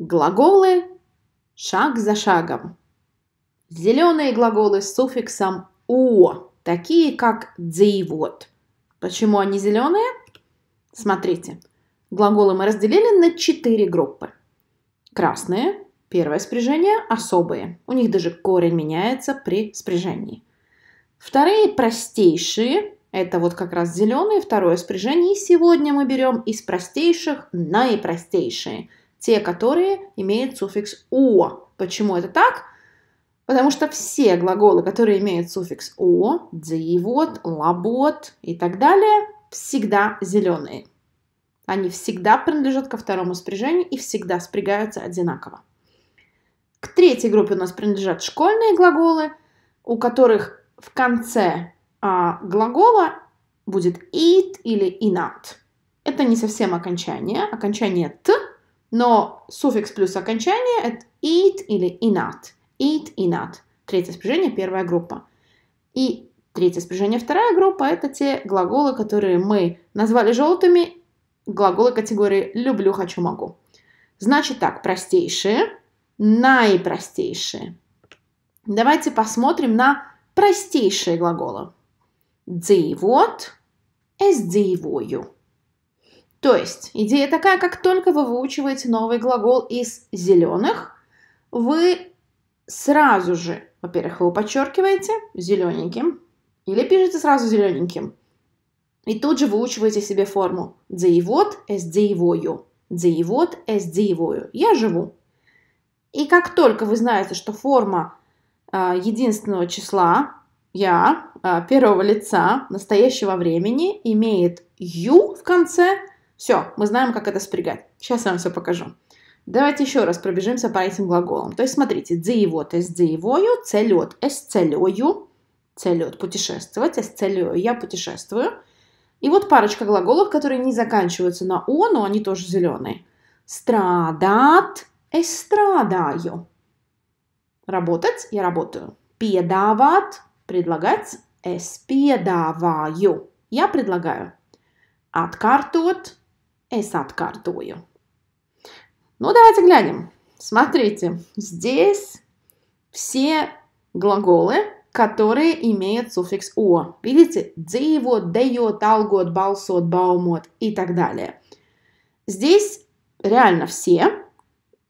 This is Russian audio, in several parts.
Глаголы шаг за шагом. Зеленые глаголы с суффиксом «о», такие как «дзивот». Почему они зеленые? Смотрите, глаголы мы разделили на четыре группы. Красные, первое спряжение, особые. У них даже корень меняется при спряжении. Вторые простейшие, это вот как раз зеленые, второе спряжение. И сегодня мы берем из простейших наипростейшие – те, которые имеют суффикс «о». Почему это так? Потому что все глаголы, которые имеют суффикс «о», «дзаевод», «лабот» и так далее, всегда зеленые. Они всегда принадлежат ко второму спряжению и всегда спрягаются одинаково. К третьей группе у нас принадлежат школьные глаголы, у которых в конце а, глагола будет eat или inat. Это не совсем окончание. Окончание т. Но суффикс плюс окончание – это eat или inat. eat inat. Третье спряжение, первая группа. И третье спряжение, вторая группа – это те глаголы, которые мы назвали желтыми, глаголы категории «люблю», «хочу», «могу». Значит так, простейшие, наипростейшие. Давайте посмотрим на простейшие глаголы. Дзейвот – с дзейвою. То есть идея такая, как только вы выучиваете новый глагол из зеленых, вы сразу же, во-первых, его подчеркиваете зелененьким или пишете сразу зелененьким. И тут же выучиваете себе форму «дзеевод эс дзеевою», «дзеевод эс дзеевою», «я живу». И как только вы знаете, что форма э, единственного числа «я» э, первого лица настоящего времени имеет «ю» в конце – все, мы знаем, как это спрягать. Сейчас я вам все покажу. Давайте еще раз пробежимся по этим глаголам. То есть смотрите, дзеевот с дзеевою, целет с целею, целет путешествовать, с целею я путешествую. И вот парочка глаголов, которые не заканчиваются на «о», но они тоже зеленые. Страдат – эстрадаю. Работать – я работаю. Педават – предлагать – эспедаваю. Я предлагаю. Откартут Es откартую. Ну, давайте глянем. Смотрите, здесь все глаголы, которые имеют суффикс «о». Видите? «Деево», «деё», алгот, «балсот», «баумот» и так далее. Здесь реально все,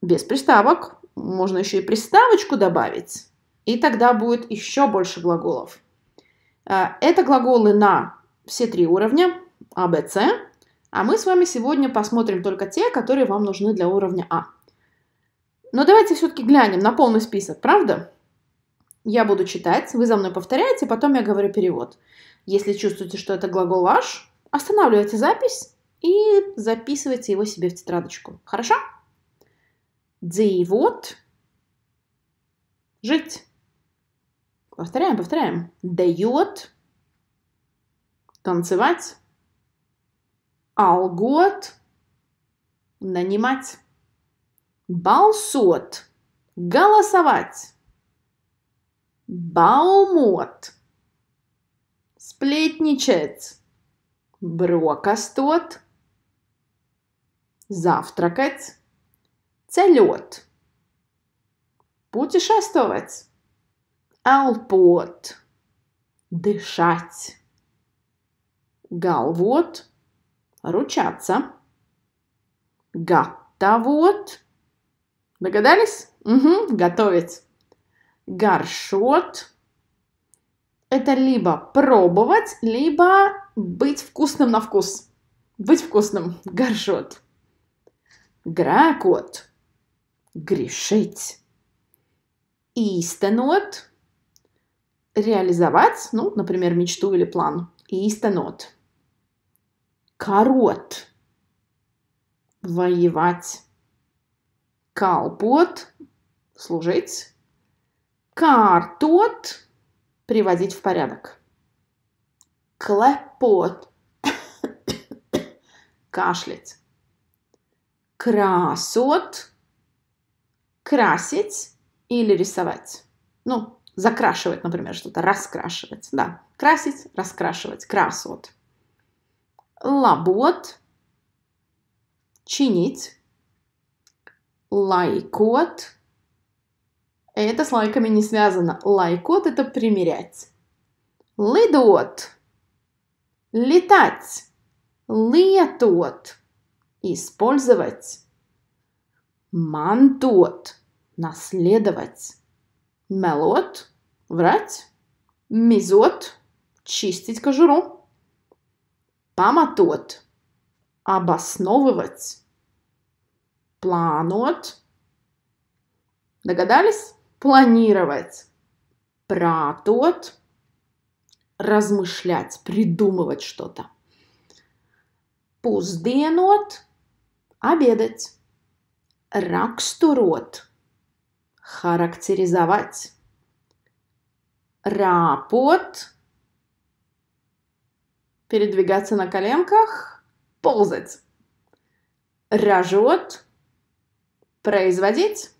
без приставок. Можно еще и приставочку добавить, и тогда будет еще больше глаголов. А, это глаголы на все три уровня – А, Б, АБЦ, а мы с вами сегодня посмотрим только те, которые вам нужны для уровня А. Но давайте все-таки глянем на полный список, правда? Я буду читать, вы за мной повторяете, потом я говорю перевод. Если чувствуете, что это глагол ваш, останавливайте запись и записывайте его себе в тетрадочку. Хорошо? Дейвот. Жить. Повторяем, повторяем. Дает. Танцевать алгот, нанимать, балсот – голосовать, баумот – сплетничать, брокастот, завтракать, целет – путешествовать, алпот – дышать, галвот – ручаться, готовот. Догадались? Угу, готовить. Горшот. Это либо пробовать, либо быть вкусным на вкус. Быть вкусным. Горшот. Гракот. Грешить. Истенот. Реализовать, ну, например, мечту или план. Истенот корот, воевать, калпот, служить, картот, приводить в порядок, клепот, кашлять, красот, красить или рисовать. Ну, закрашивать, например, что-то, раскрашивать. Да, красить, раскрашивать, красот labot, чинить, лайкот. Это с лайками не связано. Лайкот – это примерять. Лидот – летать. Летот – использовать. Мантот – наследовать. Мелот – врать. Мизот – чистить кожуру pamatot, обосновывать, планот. Догадались? Планировать. Пратот. Размышлять, придумывать что-то. Пузденот. Обедать. Ракстурот. Характеризовать. Рапот передвигаться на коленках, ползать, рожет, производить.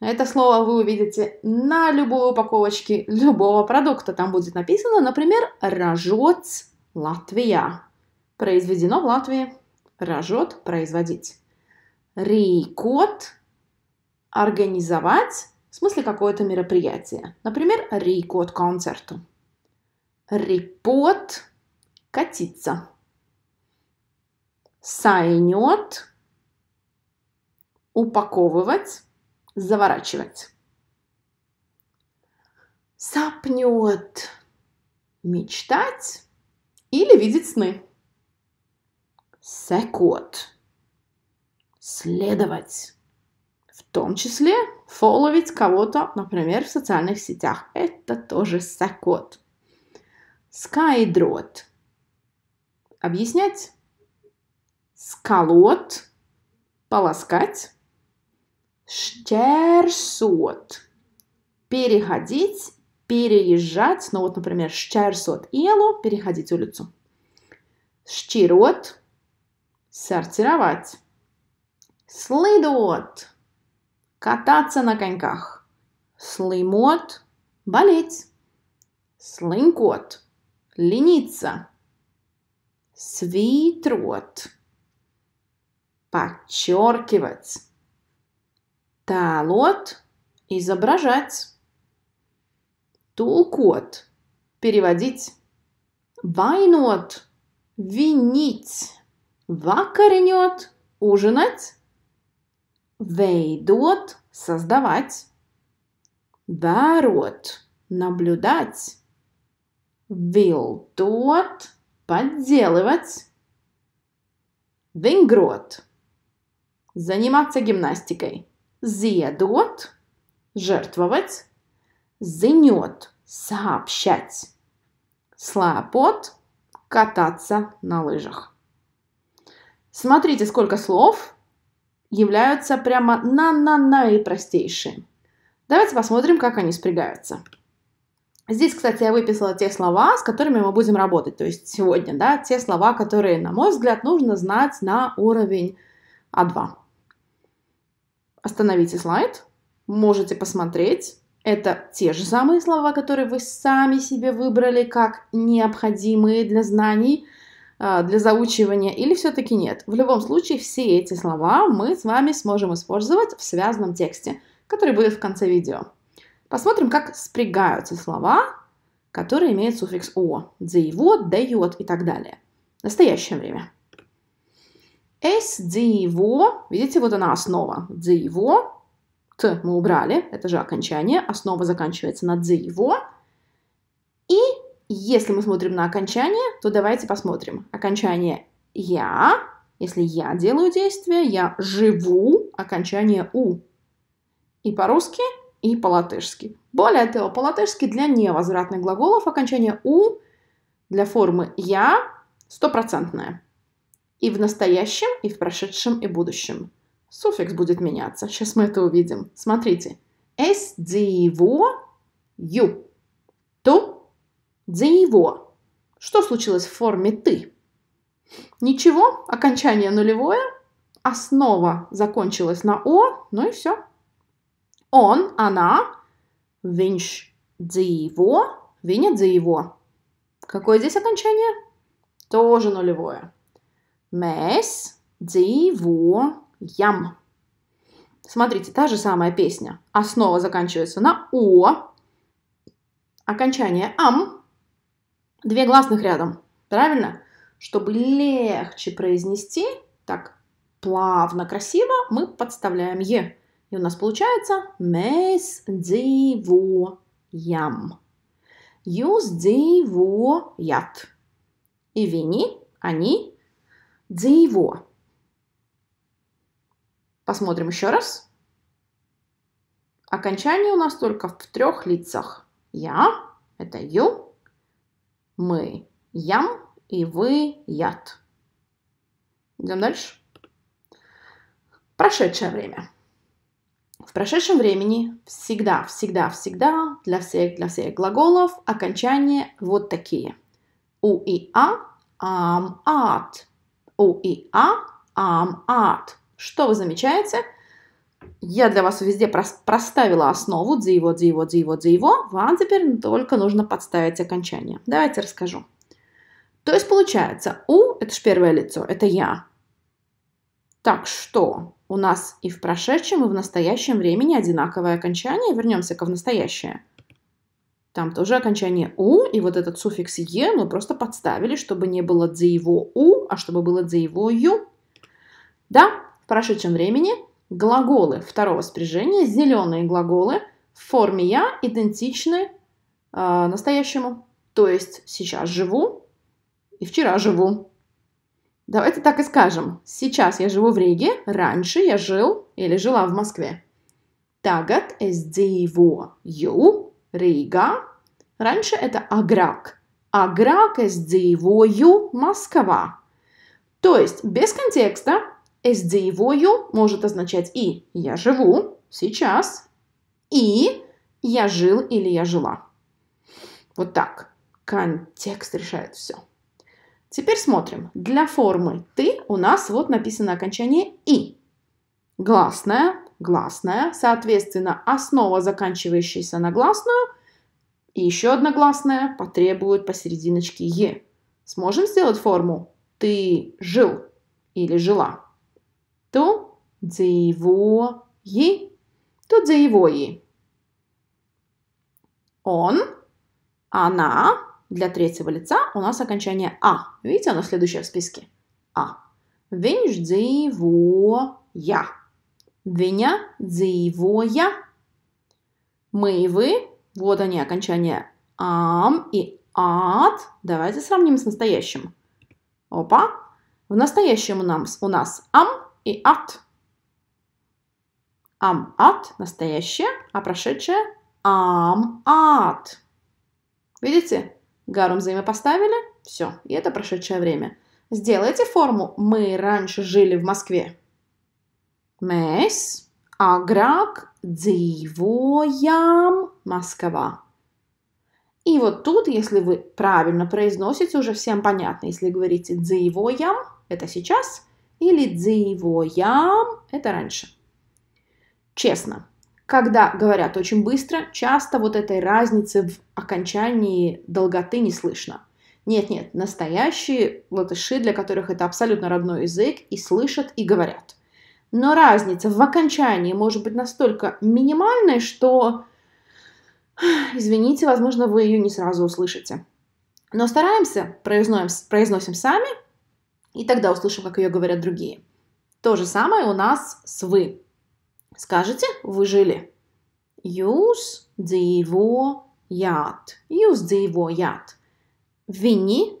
Это слово вы увидите на любой упаковочке любого продукта. Там будет написано, например, «рожет Латвия». Произведено в Латвии. «Рожет» – производить. «Рейкот» – организовать, в смысле какое-то мероприятие. Например, «рейкот» – концерту. «Репот» катиться. Сайнет. Упаковывать. Заворачивать. Сапнет. Мечтать или видеть сны. Секот. Следовать. В том числе фоловить кого-то, например, в социальных сетях. Это тоже секот. Скайдрот объяснять. Сколот, полоскать. Шчерсот, переходить, переезжать. Ну вот, например, шчерсот елу, переходить улицу. Шчирот, сортировать. Слыдот, кататься на коньках. Слымот, болеть. Слынкот, лениться свитрот, подчеркивать, талот, изображать, тулкот, переводить, вайнот, винить, вакаренет, ужинать, вейдот, создавать, ворот, наблюдать, вилтот, Подделывать. Венгрот. Заниматься гимнастикой. Зедот. Жертвовать. Зенет. Сообщать. Слапот. Кататься на лыжах. Смотрите, сколько слов являются прямо на на на и простейшие. Давайте посмотрим, как они спрягаются. Здесь, кстати, я выписала те слова, с которыми мы будем работать, то есть сегодня, да, те слова, которые, на мой взгляд, нужно знать на уровень А2. Остановите слайд, можете посмотреть. Это те же самые слова, которые вы сами себе выбрали как необходимые для знаний, а, для заучивания, или все-таки нет. В любом случае, все эти слова мы с вами сможем использовать в связанном тексте, который будет в конце видео. Посмотрим, как спрягаются слова, которые имеют суффикс «о». «Дзиево», «дает» и так далее. В настоящее время. «Эс дзиево». Видите, вот она основа. «Дзиево». «Т» мы убрали. Это же окончание. Основа заканчивается на «дзиево». И если мы смотрим на окончание, то давайте посмотрим. Окончание «я». Если я делаю действие, я живу. Окончание «у». И по-русски – и по-латышски. Более того, по-латышски для невозвратных глаголов окончание «у» для формы «я» стопроцентное. И в настоящем, и в прошедшем, и будущем. Суффикс будет меняться. Сейчас мы это увидим. Смотрите. Es dzīvo you. Tu dzīvo. Что случилось в форме «ты»? Ничего, окончание нулевое, основа закончилась на «о», ну и все, он, она, viņš dzīvo, viņa dzīvo. Какое здесь окончание? Тоже нулевое. Мэс ям. Смотрите, та же самая песня. Основа заканчивается на «о». Окончание «ам». Две гласных рядом. Правильно? Чтобы легче произнести, так плавно, красиво, мы подставляем «е». И у нас получается «mēs dzīvojam». Jūs dzīvojat. И вини они, dzīvo. Посмотрим еще раз. Окончание у нас только в трех лицах. Я – это ю, мы – ям и вы – ят. Идем дальше. Прошедшее время. В прошедшем времени всегда, всегда, всегда для всех, для всех глаголов окончания вот такие. У и а, ам, ат. У и а, ам, ат. Что вы замечаете? Я для вас везде проставила основу его, его, дзиво, его, дзиво, его, Вам теперь только нужно подставить окончание. Давайте расскажу. То есть получается, у – это же первое лицо, это я. Так что у нас и в прошедшем, и в настоящем времени одинаковое окончание. Вернемся-ка в настоящее. Там тоже окончание «у», и вот этот суффикс «е» мы просто подставили, чтобы не было «дзеево у», а чтобы было «дзеево ю». Да, в прошедшем времени глаголы второго спряжения, зеленые глаголы в форме «я» идентичны э, настоящему. То есть сейчас живу и вчера живу. Давайте так и скажем. Сейчас я живу в Риге, раньше я жил или жила в Москве. Tagad es dzīvoju Rīgā. Раньше это аграк. Аграк es dzīvoju Москва. То есть без контекста es dzīvoju может означать и я живу сейчас, и я жил или я жила. Вот так. Контекст решает все. Теперь смотрим. Для формы «ты» у нас вот написано окончание «и». Гласная, гласная, соответственно, основа, заканчивающаяся на гласную, и еще одна гласная потребует посерединочки «е». Сможем сделать форму «ты жил» или «жила». Ту дзеево «и», ту дзеево «и». Он, она, для третьего лица у нас окончание «а». Видите, оно следующее в списке. «А». Винь дзиво я. Виня дзиво я. Мы и вы. Вот они, окончания «ам» и «ат». Давайте сравним с настоящим. Опа. В настоящем у нас, у нас «ам» и «ат». «Ам» – «ат» – настоящее, а прошедшее «ам» – «ат». Видите? Гарум взаимопоставили, все, и это прошедшее время. Сделайте форму «мы раньше жили в Москве». Mēs Аграк Дзивоям Москва. И вот тут, если вы правильно произносите, уже всем понятно, если говорите «дзивоям» – это сейчас, или «дзивоям» – это раньше. Честно, когда говорят очень быстро, часто вот этой разницы в окончании долготы не слышно. Нет-нет, настоящие латыши, для которых это абсолютно родной язык, и слышат, и говорят. Но разница в окончании может быть настолько минимальной, что, извините, возможно, вы ее не сразу услышите. Но стараемся, произносим, произносим сами, и тогда услышим, как ее говорят другие. То же самое у нас с «вы». Скажете, вы жили? яд. dzīvojāt. Jūs яд. Вини,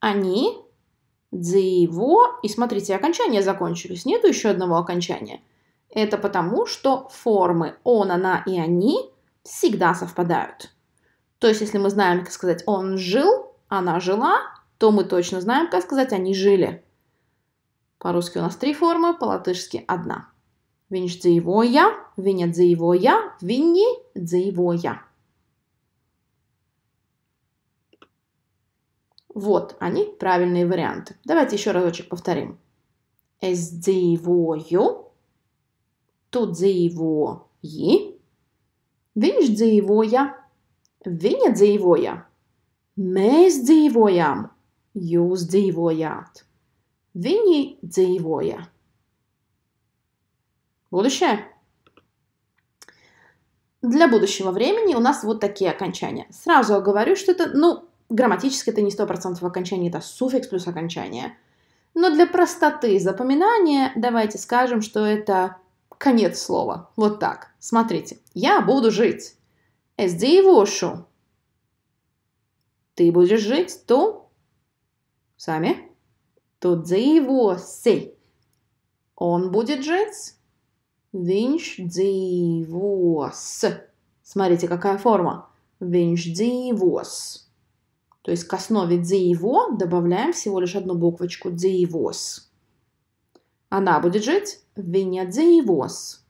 они, дзиво. И смотрите, окончания закончились. Нету еще одного окончания. Это потому, что формы он, она и они всегда совпадают. То есть, если мы знаем, как сказать «он жил», «она жила», то мы точно знаем, как сказать «они жили». По-русски у нас три формы, по-латышски одна. Viņš dzīvoja, viņa dzīvoja, viņi dzīvoja. Вот они правильные варианты. Давайте еще разочек повторим. Es dzīvoju, tu dzīvoji, viņš dzīvoja, viņa dzīvoja, mēs dzīvojām, jūs dzīvojāt, viņi dzīvoja. Будущее. Для будущего времени у нас вот такие окончания. Сразу говорю, что это, ну, грамматически это не 100% окончание, это суффикс плюс окончание. Но для простоты запоминания давайте скажем, что это конец слова. Вот так. Смотрите. Я буду жить. Эздивушу. Ты будешь жить, то... Сами. Тут за его дзивосы. Он будет жить. Viņš dzīvos. Смотрите, какая форма. Viņš dzīvos. То есть к основе «дзиево» добавляем всего лишь одну буквочку «дзиевос». Она будет жить «виня дзиевос».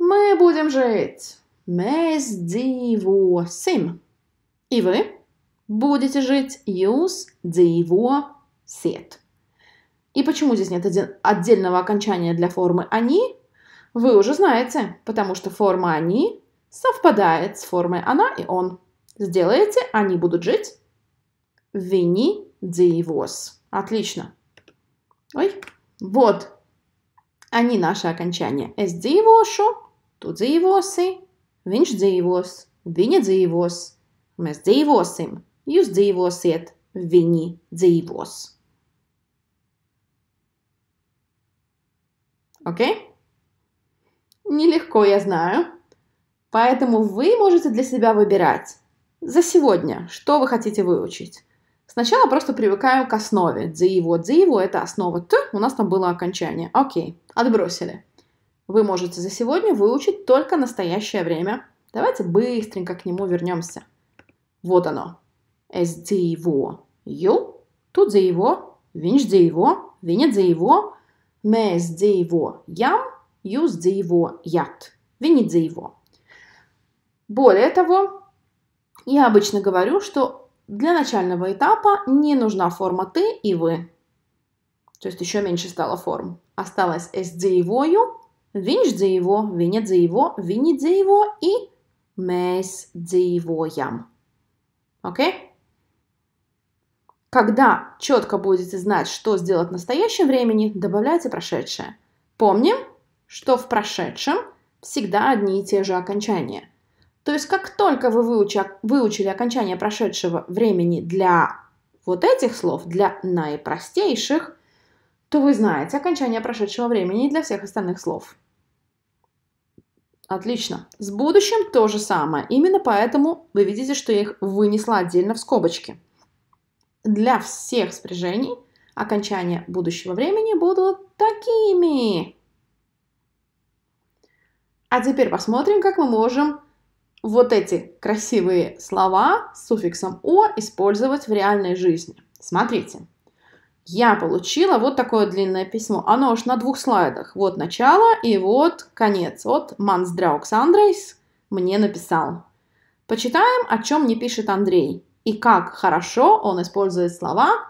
Мы будем жить «мэс дзиевосим». И вы будете жить «юс дзиевосет». И почему здесь нет отдельного окончания для формы «они», вы уже знаете, потому что форма «они» совпадает с формой «она» и «он». Сделаете, они будут жить. Вини диевоз. Отлично. Ой, вот. Они наше окончание. Es dzīvošu, tu dzīvosi, viņš dzīvos, viņa мы с dzīvosim, jūs dzīvosiet, вини dzīvos. Окей? Okay? Нелегко, я знаю. Поэтому вы можете для себя выбирать за сегодня, что вы хотите выучить. Сначала просто привыкаем к основе. его, Дзиево, его – это основа. Т у нас там было окончание. Окей, отбросили. Вы можете за сегодня выучить только настоящее время. Давайте быстренько к нему вернемся. Вот оно. Эс его. ю, тут его. винч дзиево, винит дзиево, мэс его. ям – jūs dzīvojat. Viņi dzīvo. Более того, я обычно говорю, что для начального этапа не нужна форма «ты» и «вы». То есть еще меньше стало форм. Осталось «es dzīvoju», «viņš dzīvo», «viņa dzīvo», «viņi dzīvo» и «mēs dzīvojam». Окей? Когда четко будете знать, что сделать в настоящем времени, добавляйте прошедшее. Помним – что в прошедшем всегда одни и те же окончания. То есть как только вы выучили окончание прошедшего времени для вот этих слов, для наипростейших, то вы знаете окончание прошедшего времени для всех остальных слов. Отлично. С будущим то же самое. Именно поэтому вы видите, что я их вынесла отдельно в скобочки. Для всех спряжений окончания будущего времени будут такими. А теперь посмотрим, как мы можем вот эти красивые слова с суффиксом «о» использовать в реальной жизни. Смотрите. Я получила вот такое длинное письмо. Оно уж на двух слайдах. Вот начало и вот конец. От Мансдраук Сандрейс мне написал. Почитаем, о чем мне пишет Андрей. И как хорошо он использует слова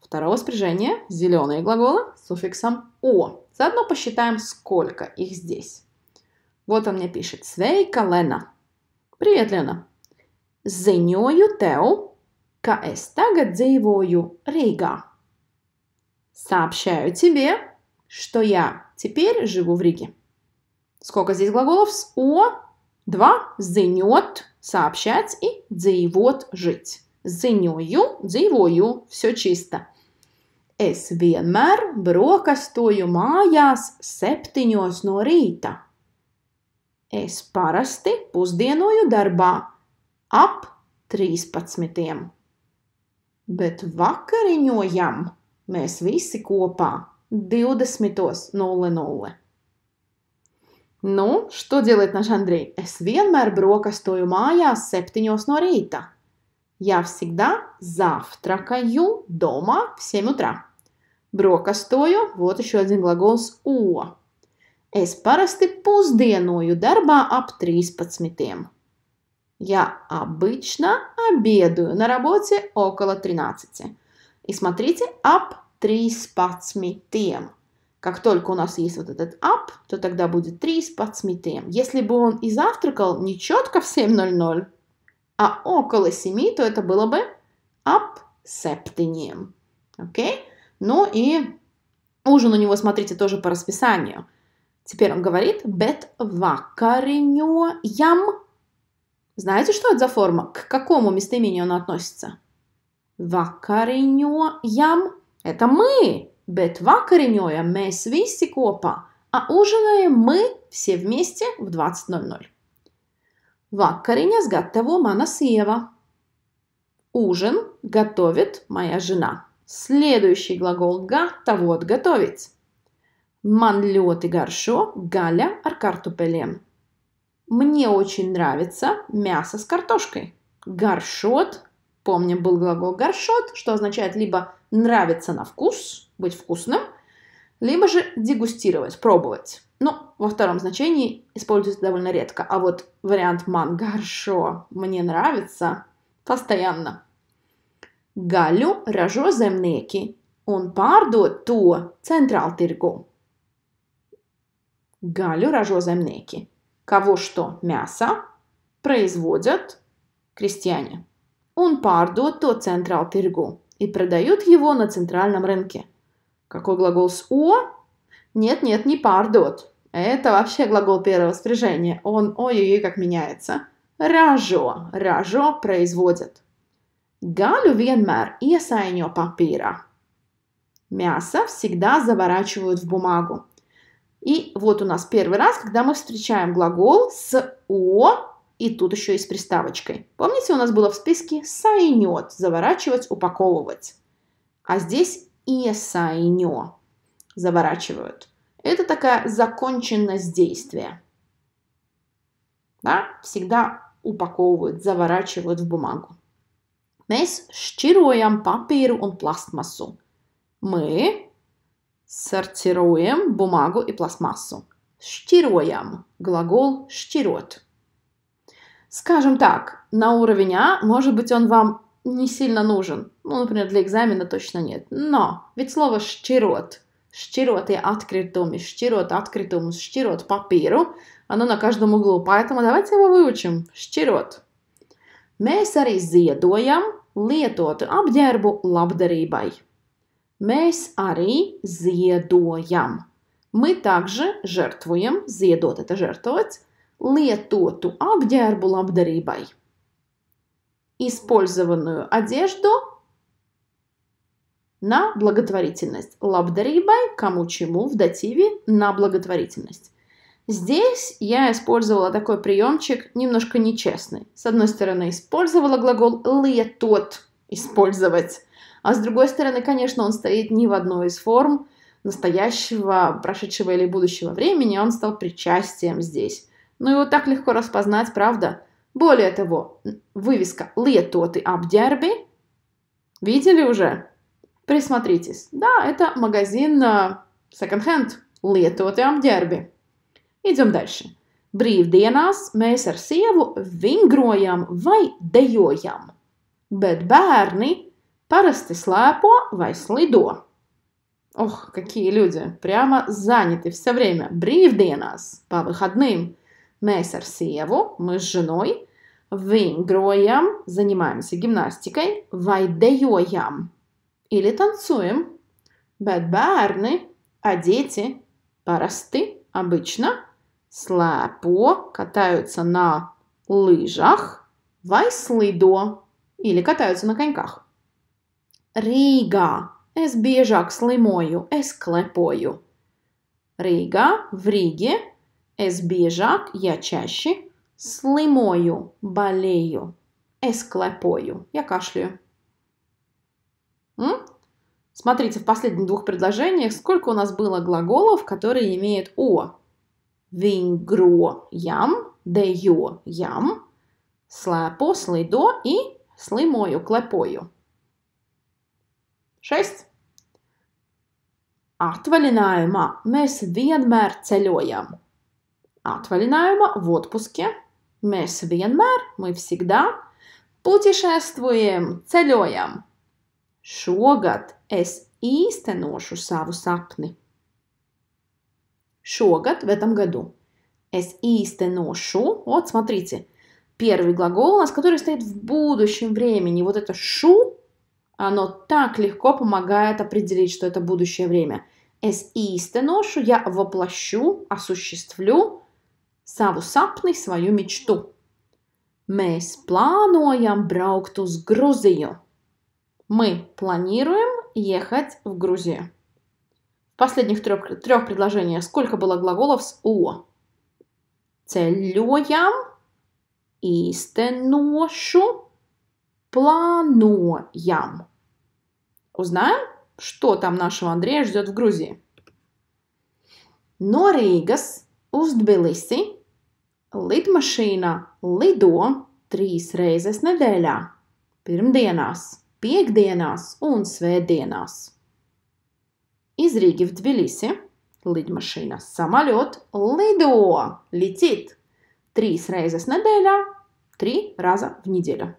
второго спряжения, зеленые глаголы с суффиксом «о». Заодно посчитаем, сколько их здесь. Вот он мне пишет. Sveika, Lena! Привет, Лена! Ziņoju tev, ka es tagad dzīvoju Rīgā. Сообщаю тебе, что я теперь живу в Риге. Сколько здесь глаголов? С о, два, зынет, сообщать и дзейвот, жить. Зынёю, дзейвою, все чисто. Es vienmēr brokastūju mājās septiņos no rīta. Es parasti pusdienoju darbā ap 13. Bet vakariņojam mēs visi kopā 20.00. Nu, študzieliet, Nažandrī, es vienmēr brokastoju mājās septiņos no rīta. Я всегда завтракаю дома в 7 утра. Брокастою. Вот еще один глагол с «о». Es parasti pusdienoju дarbā ap 13. Я обычно обедаю на работе около 13. И смотрите, ап три с 13. Как только у нас есть вот этот ап, то тогда будет три с 13. Если бы он и завтракал не четко в 7.00, а около 7, то это было бы ап септинем. Окей? Ну и ужин у него, смотрите, тоже по расписанию – Теперь он говорит бет вакаренё ям. Знаете, что это за форма? К какому местоимению она относится? Вакаренё ям. Это мы. Бет вакаренёя мы свисти копа. А ужинаем мы все вместе в 20.00. Вакареня сготово манасева. Ужин готовит моя жена. Следующий глагол «готовот» – «готовить». Man ļoti garšo gaļa ar kartupeļiem. Мне очень нравится мясо с картошкой. Горшот. Помним, был глагол горшот, что означает либо нравится на вкус, быть вкусным, либо же дегустировать, пробовать. Ну, во втором значении используется довольно редко, а вот вариант «ман горшо» «мне нравится» постоянно. Галю рожо земнеки, он пардо ту централ тиргу. Галю рожоземнеки. Кого что мясо производят крестьяне. Он пардот то централ тыргу и продают его на центральном рынке. Какой глагол с «о»? Нет-нет, не пардот. Это вообще глагол первого спряжения. Он ой-ой-ой как меняется. Ражо. Ражо производят. Галю и iesaiņo папира. Мясо всегда заворачивают в бумагу. И вот у нас первый раз, когда мы встречаем глагол с «о» и тут еще и с приставочкой. Помните, у нас было в списке «сайнет» – заворачивать, упаковывать. А здесь «и сайнё» – заворачивают. Это такая законченность действия. Да? Всегда упаковывают, заворачивают в бумагу. Мы šķirojam papīru и пластмассу. Мы Сортируем бумагу и пластмассу. Штируем. Глагол штирет. Скажем так, на уровень А, может быть, он вам не сильно нужен. Ну, например, для экзамена точно нет. Но ведь слово «штирот», «штирот» и «открытум», и «штирот», «открытум», «штирот» папиру, оно на каждом углу. Поэтому давайте его выучим. «Штирот». Mēs arī ziedojam lietotu apģērbu Mēs Ари ziedojam. Мы также жертвуем, зедот это жертвовать, lietotu apģērbu labdarībai. Использованную одежду на благотворительность. Лабдарибай, кому чему, в дативе на благотворительность. Здесь я использовала такой приемчик немножко нечестный. С одной стороны, использовала глагол летот – использовать, а с другой стороны, конечно, он стоит ни в одной из форм настоящего, прошедшего или будущего времени, он стал причастием здесь. Но ну его так легко распознать, правда? Более того, вывеска «Летоты Абдерби» видели уже? Присмотритесь. Да, это магазин секонд-хенд э, «Летоты Абдерби». Идем дальше. Brīvdienās mēs ar sievu vingrojam vai dejojam, bet bērni Parasti slēpo vai slido. Ох, какие люди! Прямо заняты все время. нас по выходным. Мессер севу мы с женой, вингроям, занимаемся гимнастикой, vai Или танцуем. Бедбарны, а дети, parasti, обычно, слепо катаются на лыжах, vai Или катаются на коньках. Rīgā. Es biežāk slimoju, es klepoju. Rīgā, в Риге, es biežāk, я чаще, слимою, болею, es клепою, я кашляю. М? Смотрите, в последних двух предложениях сколько у нас было глаголов, которые имеют «о». Вингро – ям, дею – ям, слепо – следо и слимою, клепою. Šest. Atvaļinājumā mēs vienmēr ceļojam. Atvaļinājumā в отпуске mēs vienmēr, мы всегда путешествуем, ceļojam. Šogad es īstenošu savu sapni. Šogad, в этом году, es īstenošu, вот смотрите, первый глагол у нас, который стоит в будущем времени, вот это «шу» Оно так легко помогает определить, что это будущее время. Es īstenošu, я воплощу, осуществлю savu sapni, свою мечту. Mēs плануем braukt uz Gruziju. Мы планируем ехать в Грузию. В последних трех, трех предложениях сколько было глаголов с «о»? Целюям, истеношу, плануям. Узнаем, что там нашего Андрея ждет в Грузии. No Rīgas uz Tbilisi lidmašīnā lido trīs reizes nedēļā - pirmdienās, piekdienās un svētdienās. Из Риги в Тбилиси lidmašīna самолет lido, летит. Trīs reizes nedēļā, три раза в неделю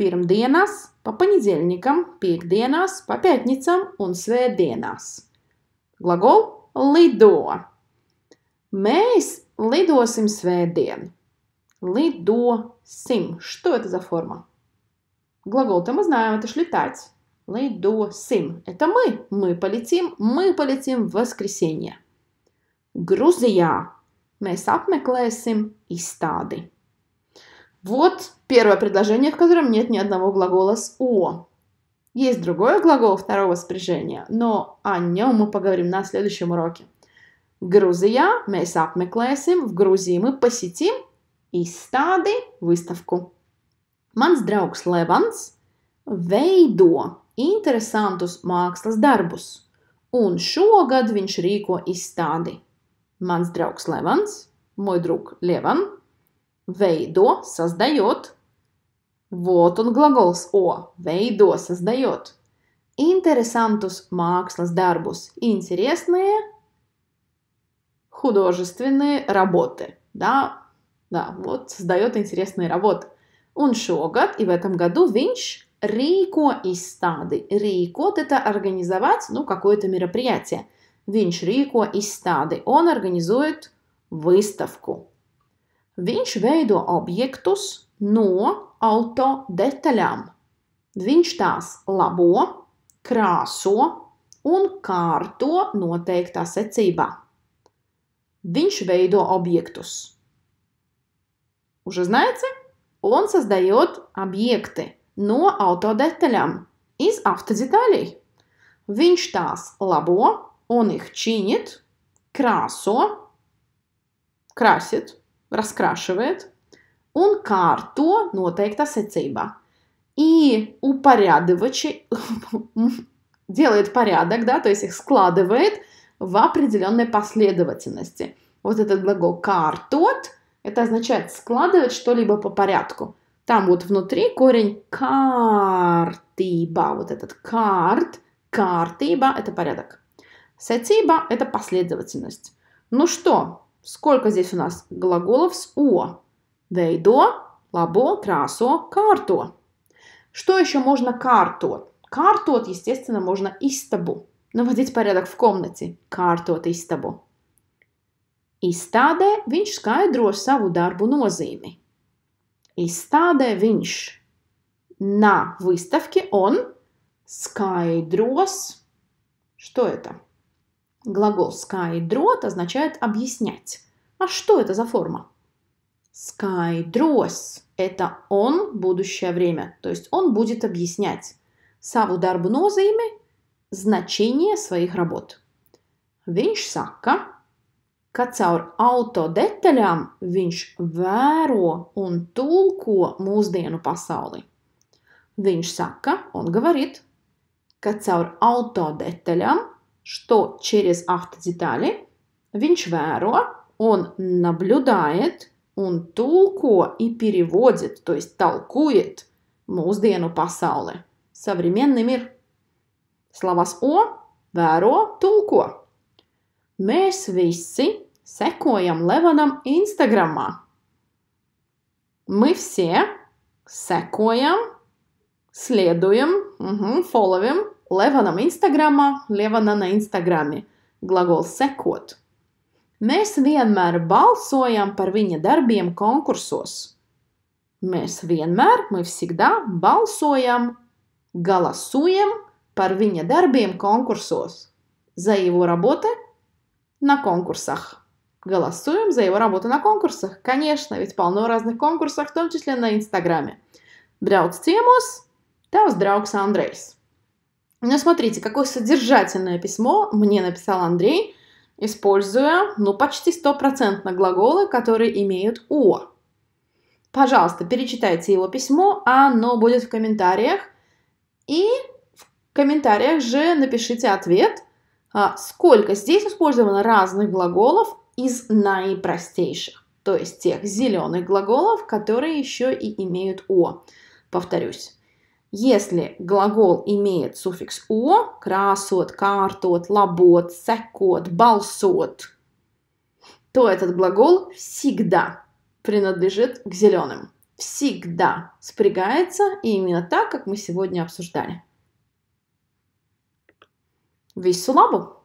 pirmdienās, pa paņedzielnikam, piekdienās, pa pētnicam un svētdienās. Glagol lido. Mēs lidosim svētdien. Lidosim. Что это за форма? Глагол-то мы знаем, это ж летать. Лидосим. Это мы. Мы полетим. Мы полетим в воскресенье. Грузия. Mēs apmeklēsim izstādi. Вот первое предложение, в котором нет ни одного глагола с «о». Есть другой глагол второго спряжения, но о нем мы поговорим на следующем уроке. Грузия, мы apmeklēsim, в Грузии мы посетим и стады выставку. Mans draugs вейдо, интересантус interesantus mākslas darbus, un šogad viņš rīko izstādi. Mans draugs Levans, мой друг Леван, Вейдо создает. Вот он глагол с о. Вейдо создает. Интересантус макслас дарбус. Интересные художественные работы. Да, да, вот создает интересные работы. Он шогат, и в этом году Винч Рико из стады. Рикот это организовать, ну, какое-то мероприятие. Винч Рико из стады. Он организует выставку. Viņš veido objektus no auto detaļām. Viņš tās labo, krāso un kārto noteiktā secībā. Viņš veido объектус. Уже знаете? Он создает объекты, но автодеталям из автодеталей. Viņš tās labo, он их чинит, красо, красит – раскрашивает, raskrāšavēt, un kārto noteiktā secībā. И упорядочи, делает порядок, да, то есть их складывает в определенной последовательности. Вот этот глагол «картот» — это означает складывать что-либо по порядку. Там вот внутри корень «картиба», вот этот «карт», «картиба» — это порядок. «Сетиба» — это последовательность. Ну что, Сколько здесь у нас глаголов с «о»? Вейдо, лабо, трасо, карто. Что еще можно карто? Карто, естественно, можно истабу. Наводить порядок в комнате. Картот истабу. Izstādē viņš skaidro savu darbu nozīmi. Izstādē viņš на выставке он скайдрос. Что это? Глагол «скайдрот» означает «объяснять». А что это за форма? «Скайдрос» – это он, будущее время, то есть он будет объяснять. Саву дарбнозаими – значение своих работ. Viņš saka, ka caur auto detaļām viņš vēro un tulko mūsdienu pasauli. Viņš saka, un говорит, ka caur auto detaļām что через автodetali viņš vēro un nabludājat un tulko и переводит, то есть толкует mūsdienu pasauli. Современный мир. Словас «о» vēro, tulko. Mēs visi sekojam Levanam Instagramā. Мы все секуем, следуем, угу, фоловим Levanam Instagramā, Levanana Instagrami - glagols sekot. Mēs vienmēr balsojam par viņa darbiem konkursos. Mēs vienmēr, мы всегда balsojam, голосуем par viņa darbiem konkursos. За его работы на конкурсах. Голосуем за его работу на конкурсах. Конечно, ведь полно разных конкурсов, в том числе на Инстаграме. Брауц Тимус, Таус Драукс Андрейс. Ну, смотрите, какое содержательное письмо мне написал Андрей, используя, ну, почти стопроцентно глаголы, которые имеют «о». Пожалуйста, перечитайте его письмо, оно будет в комментариях. И в комментариях же напишите ответ, а, сколько здесь использовано разных глаголов из наипростейших, то есть тех зеленых глаголов, которые еще и имеют «о». Повторюсь, если глагол имеет суффикс «о» – красот, картот, лабот, секот, балсот, то этот глагол всегда принадлежит к зеленым. Всегда спрягается и именно так, как мы сегодня обсуждали. Весь сулабу.